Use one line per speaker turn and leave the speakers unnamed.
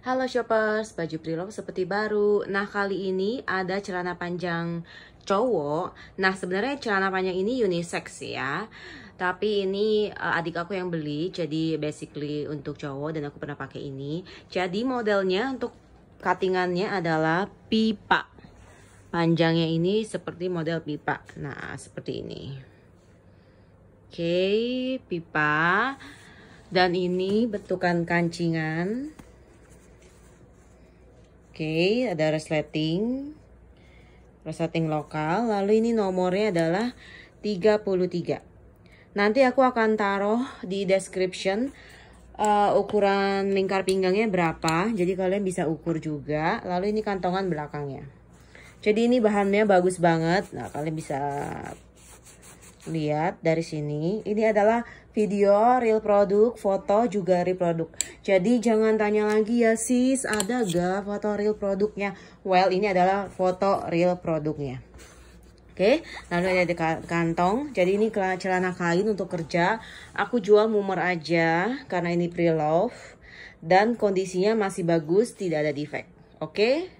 Halo shoppers, baju preloved seperti baru. Nah, kali ini ada celana panjang cowok. Nah, sebenarnya celana panjang ini unisex ya. Tapi ini uh, adik aku yang beli, jadi basically untuk cowok dan aku pernah pakai ini. Jadi modelnya untuk cuttingannya adalah pipa. Panjangnya ini seperti model pipa. Nah, seperti ini. Oke, okay, pipa. Dan ini bentukan kancingan. Oke, ada resleting. Resleting lokal. Lalu ini nomornya adalah 33. Nanti aku akan taruh di description uh, ukuran lingkar pinggangnya berapa. Jadi kalian bisa ukur juga. Lalu ini kantongan belakangnya. Jadi ini bahannya bagus banget. Nah, kalian bisa lihat dari sini ini adalah video real produk foto juga real produk jadi jangan tanya lagi ya sis ada gak foto real produknya well ini adalah foto real produknya Oke, okay. lalu ini ada kantong. Jadi ini celana kain untuk kerja. Aku jual mumer aja karena ini pre-love dan kondisinya masih bagus, tidak ada defect. Oke? Okay?